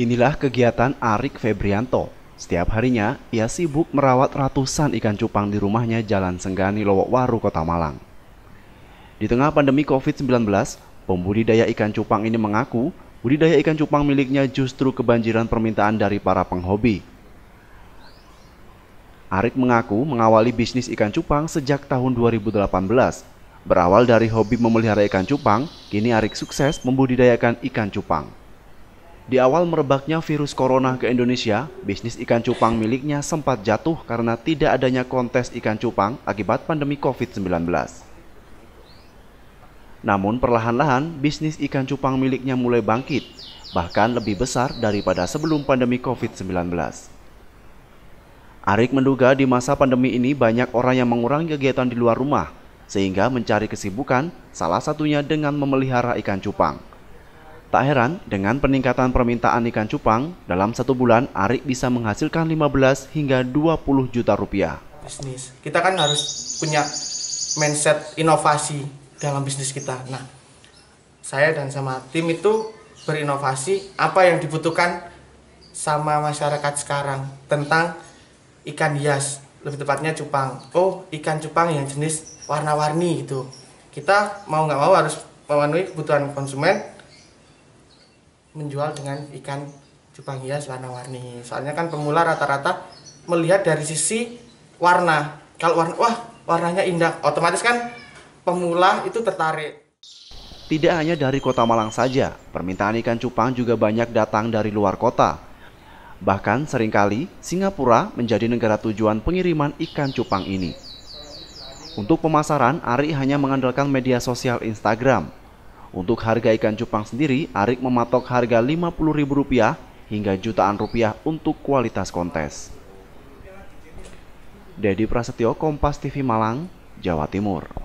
Inilah kegiatan Arik Febrianto. Setiap harinya, ia sibuk merawat ratusan ikan cupang di rumahnya Jalan Senggani Lowok Waru, Kota Malang. Di tengah pandemi COVID-19, pembudidaya ikan cupang ini mengaku budidaya ikan cupang miliknya justru kebanjiran permintaan dari para penghobi. Arik mengaku mengawali bisnis ikan cupang sejak tahun 2018 Berawal dari hobi memelihara ikan cupang, kini Arik sukses membudidayakan ikan cupang. Di awal merebaknya virus corona ke Indonesia, bisnis ikan cupang miliknya sempat jatuh karena tidak adanya kontes ikan cupang akibat pandemi COVID-19. Namun perlahan-lahan bisnis ikan cupang miliknya mulai bangkit, bahkan lebih besar daripada sebelum pandemi COVID-19. Arik menduga di masa pandemi ini banyak orang yang mengurangi kegiatan di luar rumah sehingga mencari kesibukan, salah satunya dengan memelihara ikan cupang. Tak heran, dengan peningkatan permintaan ikan cupang, dalam satu bulan Arik bisa menghasilkan 15 hingga 20 juta rupiah. Bisnis, kita kan harus punya mindset inovasi dalam bisnis kita. Nah, saya dan sama tim itu berinovasi apa yang dibutuhkan sama masyarakat sekarang tentang ikan hias lebih tepatnya cupang oh ikan cupang yang jenis warna-warni gitu kita mau nggak mau harus memenuhi kebutuhan konsumen menjual dengan ikan cupang hias warna-warni soalnya kan pemula rata-rata melihat dari sisi warna kalau warna wah warnanya indah otomatis kan pemula itu tertarik tidak hanya dari kota Malang saja, permintaan ikan cupang juga banyak datang dari luar kota. Bahkan seringkali Singapura menjadi negara tujuan pengiriman ikan cupang ini. Untuk pemasaran, Ari hanya mengandalkan media sosial Instagram. Untuk harga ikan cupang sendiri, Arik mematok harga Rp50.000 hingga jutaan rupiah untuk kualitas kontes. Dedi Prasetyo, Kompas TV Malang, Jawa Timur.